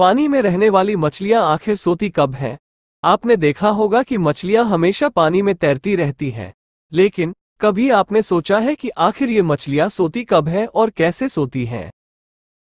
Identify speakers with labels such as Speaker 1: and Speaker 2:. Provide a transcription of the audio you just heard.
Speaker 1: पानी में रहने वाली मछलियां आखिर सोती कब हैं आपने देखा होगा कि मछलियां हमेशा पानी में तैरती रहती हैं लेकिन कभी आपने सोचा है कि आखिर ये मछलियां सोती कब हैं और कैसे सोती हैं